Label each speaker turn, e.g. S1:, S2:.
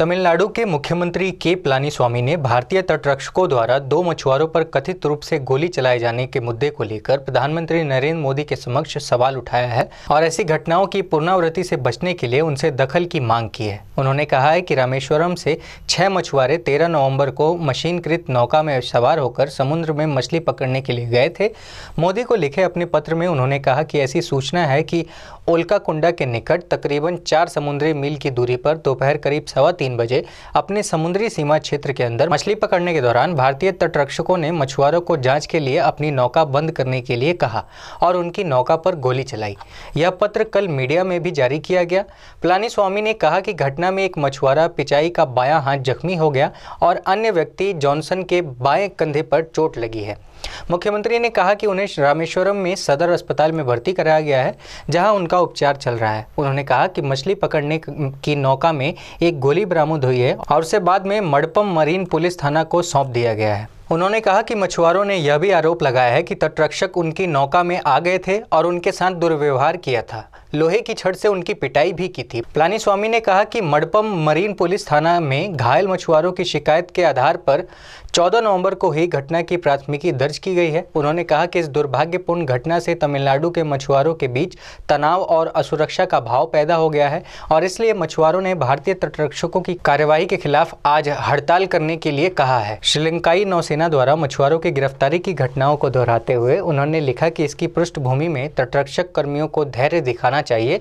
S1: तमिलनाडु के मुख्यमंत्री के स्वामी ने भारतीय तटरक्षकों द्वारा दो मछुआरों पर कथित रूप से गोली चलाए जाने के मुद्दे को लेकर प्रधानमंत्री नरेंद्र मोदी के समक्ष सवाल उठाया है और ऐसी घटनाओं की पुनरावृत्ति से बचने के लिए उनसे दखल की मांग की है उन्होंने कहा है कि रामेश्वरम से छह मछुआरे तेरह नवम्बर को मशीनकृत नौका में सवार होकर समुद्र में मछली पकड़ने के लिए गए थे मोदी को लिखे अपने पत्र में उन्होंने कहा कि ऐसी सूचना है कि ओल्काकुंडा के निकट तकरीबन चार समुद्री मील की दूरी पर दोपहर करीब सवा तीन तीन बजे अपने समुद्री सीमा क्षेत्र के अंदर मछली पकड़ने के दौरान भारतीय तटरक्षकों ने मछुआरों को जांच के लिए अपनी नौका बंद करने के लिए कहा और उनकी नौका पर गोली चलाई यह पत्र कल मीडिया में भी जारी किया गया प्लानी स्वामी ने कहा कि घटना में एक मछुआरा पिचाई का बाया हाथ जख्मी हो गया और अन्य व्यक्ति जॉनसन के बाएं कंधे पर चोट लगी है मुख्यमंत्री ने कहा कि उन्हें रामेश्वरम में सदर अस्पताल में भर्ती कराया गया है जहां उनका उपचार चल रहा है उन्होंने कहा कि मछली पकड़ने की नौका में एक गोली रामू धोई है और उसे बाद में मड़पम मरीन पुलिस थाना को सौंप दिया गया है उन्होंने कहा कि मछुआरों ने यह भी आरोप लगाया है कि तटरक्षक उनकी नौका में आ गए थे और उनके साथ दुर्व्यवहार किया था लोहे की छड़ से उनकी पिटाई भी की थी प्लानी स्वामी ने कहा कि मडपम मरीन पुलिस थाना में घायल मछुआरों की शिकायत के आधार पर 14 नवंबर को ही घटना की प्राथमिकी दर्ज की गई है उन्होंने कहा कि इस दुर्भाग्यपूर्ण घटना से तमिलनाडु के मछुआरों के बीच तनाव और असुरक्षा का भाव पैदा हो गया है और इसलिए मछुआरों ने भारतीय तटरक्षकों की कार्यवाही के खिलाफ आज हड़ताल करने के लिए कहा है श्रीलंकाई नौसेना सेना द्वारा मछुआरों की गिरफ्तारी की घटनाओं को दोहराते हुए उन्होंने लिखा कि इसकी पृष्ठभूमि में तटरक्षक कर्मियों को धैर्य दिखाना चाहिए